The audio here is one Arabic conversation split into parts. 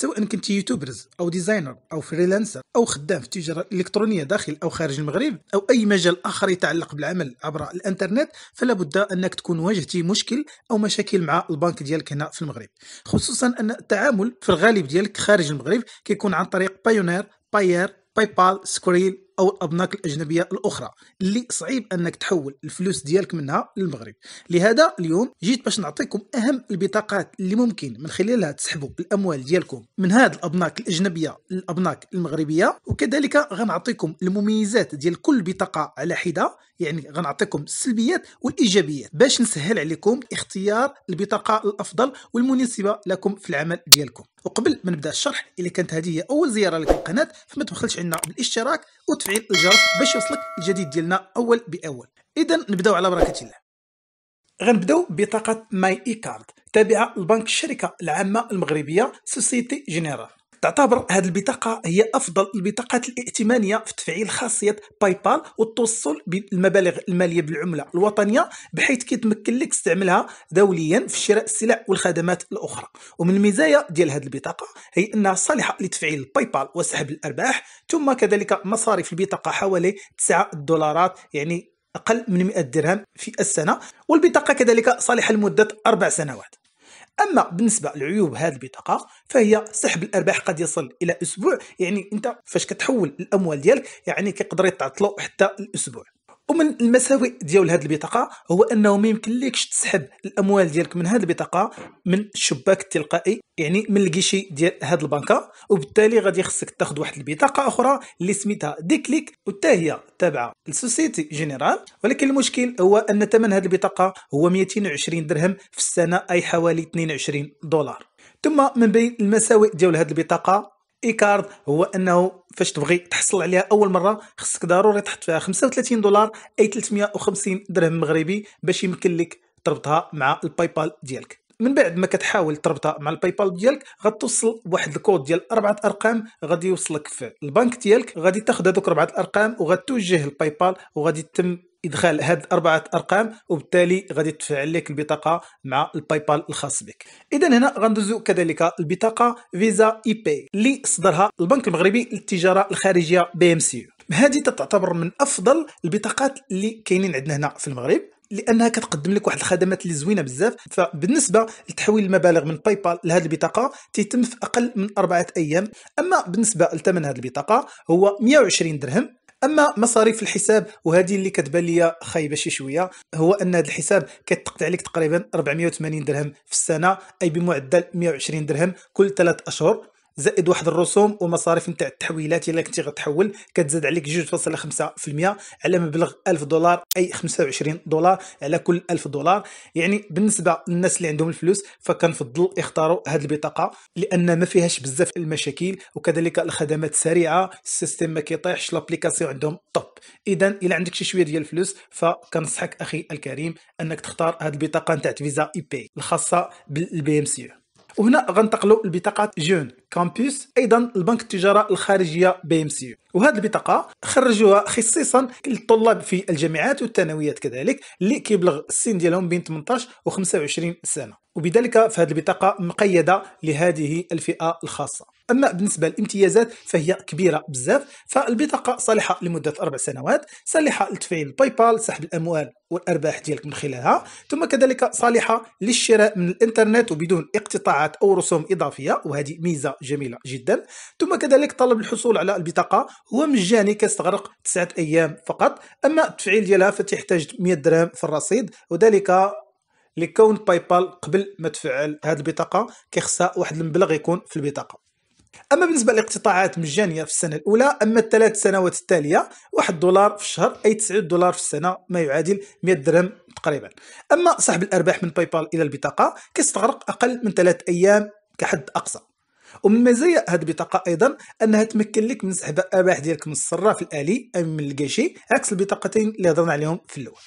سواء كنت يوتيوبرز او ديزاينر او فريلانسر او خدام في التجاره الالكترونيه داخل او خارج المغرب او اي مجال اخر يتعلق بالعمل عبر الانترنت فلا بد انك تكون واجهتي مشكل او مشاكل مع البنك ديالك هنا في المغرب خصوصا ان التعامل في الغالب ديالك خارج المغرب كيكون عن طريق بايونير باير باي بال سكريل او الابناك الاجنبيه الاخرى اللي صعيب انك تحول الفلوس ديالك منها للمغرب لهذا اليوم جيت باش نعطيكم اهم البطاقات اللي ممكن من خلالها تسحبوا الاموال ديالكم من هذه الابناك الاجنبيه للابناك المغربيه وكذلك غنعطيكم المميزات ديال كل بطاقه على حده يعني غنعطيكم السلبيات والايجابيات باش نسهل عليكم اختيار البطاقه الافضل والمناسبه لكم في العمل ديالكم وقبل ما نبدا الشرح اذا كانت هذه هي اول زياره لك القناه فما تبخلش عنا بالاشتراك وتفعيل تفعيل الجرس باش يوصلك الجديد ديالنا اول باول اذا نبداو على بركه الله غنبداو بطاقه ماي اي كارد تابعه لبنك الشركه العامه المغربيه سوسيتي جينيرال تعتبر هذه البطاقه هي افضل البطاقات الائتمانيه في تفعيل خاصيه باي بال والتوصل بالمبالغ الماليه بالعمله الوطنيه بحيث كيتمكن لك استعمالها دوليا في شراء السلع والخدمات الاخرى ومن المزايا ديال هذه البطاقه هي انها صالحه لتفعيل باي بال وسحب الارباح ثم كذلك مصاريف البطاقه حوالي 9 دولارات يعني اقل من 100 درهم في السنه والبطاقه كذلك صالحه لمده اربع سنوات اما بالنسبه لعيوب هذه البطاقه فهي سحب الارباح قد يصل الى اسبوع يعني انت فاش كتحول الاموال ديالك يعني كيقدر يتعطلوا حتى الاسبوع ومن المساوئ ديال هذه البطاقه هو انه ما لكش تسحب الاموال ديالك من هذه البطاقه من الشباك التلقائي يعني من الكيشي ديال هذه البنكه وبالتالي غادي خصك تاخذ واحد البطاقه اخرى اللي سميتها ديكليك وتا هي تابعه للسوسيتي جينيرال ولكن المشكل هو ان ثمن هذه البطاقه هو 220 درهم في السنه اي حوالي 22 دولار ثم من بين المساوئ ديال هذه البطاقه ايكارد هو انه فاش تبغي تحصل عليها اول مره خصك ضروري تحط فيها 35 دولار اي 350 درهم مغربي باش يمكن لك تربطها مع الباي بال ديالك من بعد ما كتحاول تربطها مع الباي بال ديالك غتوصل واحد الكود ديال اربعه ارقام غادي يوصلك في البنك ديالك غادي تاخذ هذوك اربعه الارقام وغتوجه الباي بال وغادي تم ادخال هاد اربعه ارقام وبالتالي غادي تفعل لك البطاقه مع الباي بال الخاص بك اذا هنا غندوزو كذلك البطاقه فيزا اي بي اللي صدرها البنك المغربي للتجاره الخارجيه بي ام سي هذه تعتبر من افضل البطاقات اللي كاينين عندنا هنا في المغرب لانها كتقدم لك واحد الخدمات اللي زوينه بزاف فبالنسبه لتحويل المبالغ من باي بال لهذه البطاقه تيتم في اقل من اربعه ايام اما بالنسبه لثمن هذه البطاقه هو 120 درهم اما مصاريف الحساب وهذه اللي كتبان لي خايبه شي شويه هو ان هذا الحساب كيتقطع عليك تقريبا 480 درهم في السنه اي بمعدل 120 درهم كل ثلاث اشهر زائد واحد الرسوم ومصاريف نتاع التحويلات الا كنتي غتحول كتزاد عليك 2.5% على مبلغ 1000 دولار اي 25 دولار على كل 1000 دولار يعني بالنسبه للناس اللي عندهم الفلوس فكنفضل يختاروا هذه البطاقه لان ما فيهاش بزاف المشاكل وكذلك الخدمات سريعه السيستم ما كيطيحش لابليكاسيون عندهم طب اذا الا عندك شي شويه ديال الفلوس فكنصحك اخي الكريم انك تختار هذه البطاقه نتاع فيزا اي بي الخاصه بالبي ام سي وهنا غنتقلوا لبطاقات جون كامبوس ايضا البنك التجاره الخارجيه بي ام سي وهذه البطاقه خرجوها خصيصا للطلاب في الجامعات والثانويات كذلك اللي كيبلغ السن ديالهم بين 18 و 25 سنه وبذلك فهذه البطاقه مقيده لهذه الفئه الخاصه اما بالنسبه للامتيازات فهي كبيره بزاف فالبطاقه صالحه لمده اربع سنوات صالحه لتفعيل باي بال سحب الاموال والارباح ديالك من خلالها ثم كذلك صالحه للشراء من الانترنت وبدون اقتطاعات او رسوم اضافيه وهذه ميزه جميله جدا ثم كذلك طلب الحصول على البطاقه هو مجاني كيستغرق تسعة ايام فقط اما التفعيل ديالها فتحتاج 100 درهم في الرصيد وذلك لكون باي بال قبل ما تفعل هذه البطاقه كيخصها واحد المبلغ يكون في البطاقه اما بالنسبه للاقتطاعات مجانيه في السنه الاولى اما الثلاث سنوات التاليه 1 دولار في الشهر اي 9 دولار في السنه ما يعادل 100 درهم تقريبا اما سحب الارباح من باي بال الى البطاقه كيستغرق اقل من ثلاث ايام كحد اقصى ومن مزايا هذه البطاقه ايضا انها تمكن لك من سحب الارباح ديالك من الصراف الالي او من الكاشي عكس البطاقتين اللي هضرنا عليهم في الاول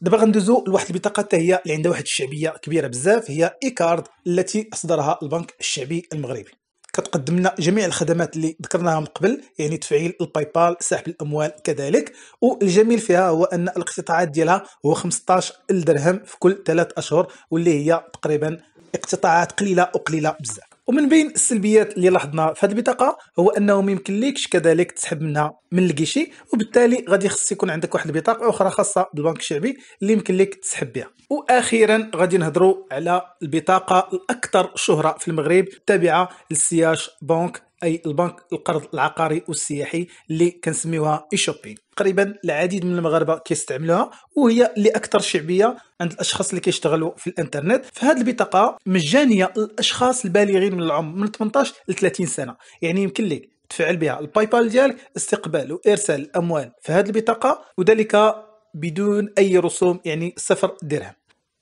دابا غندوزو لواحد البطاقه حتى هي اللي عندها واحد الشعبيه كبيره بزاف هي ايكارد التي اصدرها البنك الشعبي المغربي كتقدم لنا جميع الخدمات اللي ذكرناها من قبل يعني تفعيل الباي بال سحب الاموال كذلك والجميل فيها هو ان الاقتطاعات ديالها هو 15 درهم في كل ثلاث اشهر واللي هي تقريبا اقتطاعات قليله وقليله بزاف ومن بين السلبيات اللي لاحظنا في هذه البطاقه هو انه ما يمكنلكش كذلك تسحب منها من الكيشي وبالتالي غادي خص يكون عندك واحد البطاقه اخرى خاصه بالبنك الشعبي اللي يمكن لك تسحب بها واخيرا غادي نهضروا على البطاقه الاكثر شهره في المغرب تابعه للسياش بنك اي البنك القرض العقاري والسياحي اللي كنسميوها اي شوبينغ تقريبا العديد من المغاربه كيستعملوها وهي اللي اكثر شعبيه عند الاشخاص اللي كيشتغلوا في الانترنت فهاد البطاقه مجانيه للاشخاص البالغين من العمر من 18 ل 30 سنه يعني يمكن لك تفعل بها الباي بال ديالك استقبال وارسال الاموال في هذه البطاقه وذلك بدون اي رسوم يعني صفر درهم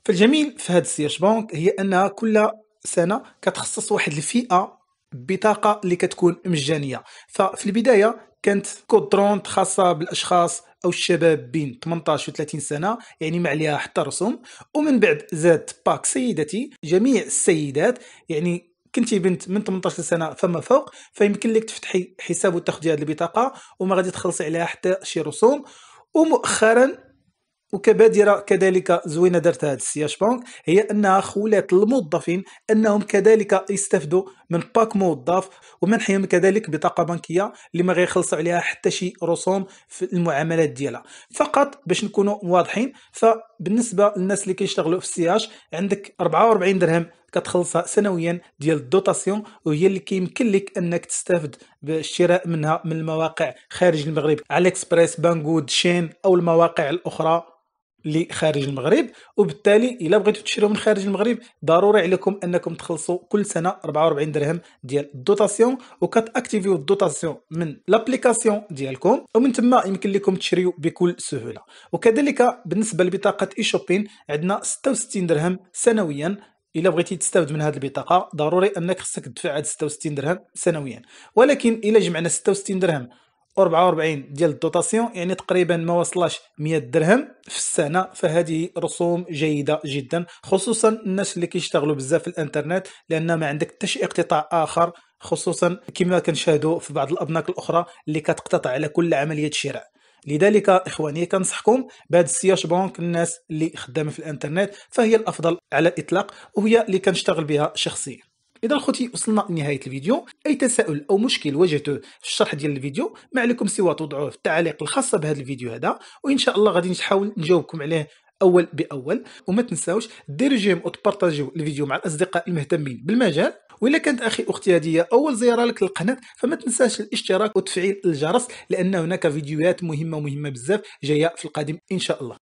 فالجميل في هذه السياش بانك هي انها كل سنه كتخصص واحد الفئه بطاقه اللي كتكون مجانيه ففي البدايه كانت كودرونت خاصه بالاشخاص او الشباب بين 18 و 30 سنه يعني ما عليها حتى رسوم ومن بعد زاد باك سيدتي جميع السيدات يعني كنتي بنت من 18 سنه فما فوق فيمكن لك تفتحي حساب وتاخدي هذه البطاقه وما غادي تخلصي عليها حتى شي رسوم ومؤخرا وكبادره كذلك زوينه دارت هذا السياش بانك هي انها خولات الموظفين انهم كذلك يستفدوا من باك موظف ومنحهم كذلك بطاقه بنكيه اللي ما غيخلصوا عليها حتى شي رسوم في المعاملات ديالها فقط باش نكونوا واضحين فبالنسبه للناس اللي كيشتغلوا في السياش عندك 44 درهم كتخلصها سنويا ديال الدوتاسيون وهي اللي كيمكن لك انك تستافد بالشراء منها من المواقع خارج المغرب على اكسبريس بانجود شين او المواقع الاخرى لخارج المغرب وبالتالي الا بغيتو تشريو من خارج المغرب ضروري عليكم انكم تخلصوا كل سنه 44 درهم ديال الدوتاسيون وكتاكتيفيو الدوتاسيون من لابليكاسيون ديالكم ومن ثم يمكن لكم تشريو بكل سهوله وكذلك بالنسبه لبطاقه اي شوبين عندنا 66 درهم سنويا الا بغيتي تستافد من هذه البطاقه ضروري انك خصك تدفع هاد 66 درهم سنويا ولكن الا جمعنا 66 درهم 44 ديال الدوتاسيون يعني تقريبا ما وصلاش 100 درهم في السنه فهذه رسوم جيده جدا خصوصا الناس اللي كيشتغلوا بزاف في الانترنت لان ما عندك حتى شي اقتطاع اخر خصوصا كما كنشاهدوا في بعض الابناك الاخرى اللي كتقتطع على كل عمليه شراء لذلك اخواني كنصحكم بهاد السياش بونك الناس اللي خدامه في الانترنت فهي الافضل على الاطلاق وهي اللي كنشتغل بها شخصيا اذا خوتي وصلنا لنهايه الفيديو اي تساؤل او مشكل واجهته في الشرح ديال الفيديو ما عليكم سوى توضعوه في التعاليق الخاصه بهذا الفيديو هذا وان شاء الله غادي نحاول نجاوبكم عليه اول باول وما تنساوش ديروا جيم وتبارطاجيو الفيديو مع الاصدقاء المهتمين بالمجال وإلا كانت أخي أختي هذه أول زيارة لك للقناة فما تنساش الاشتراك وتفعيل الجرس لأن هناك فيديوهات مهمة مهمة بزاف جاية في القادم إن شاء الله